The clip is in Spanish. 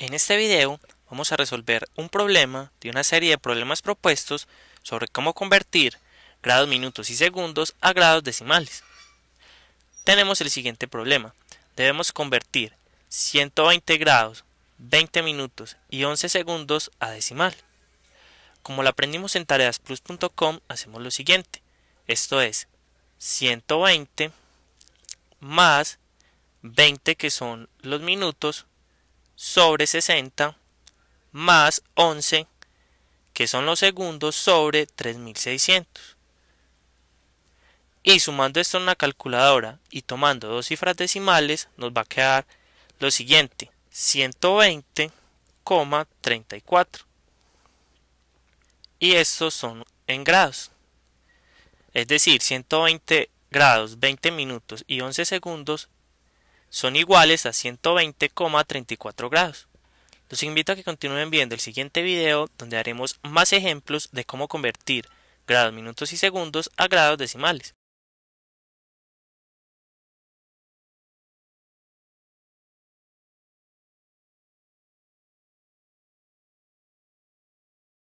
En este video vamos a resolver un problema de una serie de problemas propuestos sobre cómo convertir grados minutos y segundos a grados decimales. Tenemos el siguiente problema. Debemos convertir 120 grados, 20 minutos y 11 segundos a decimal. Como lo aprendimos en tareasplus.com hacemos lo siguiente. Esto es 120 más 20 que son los minutos sobre 60 más 11 que son los segundos sobre 3600. Y sumando esto en una calculadora y tomando dos cifras decimales nos va a quedar lo siguiente 120,34 y estos son en grados es decir 120 grados 20 minutos y 11 segundos son iguales a 120,34 grados. Los invito a que continúen viendo el siguiente video donde haremos más ejemplos de cómo convertir grados, minutos y segundos a grados decimales.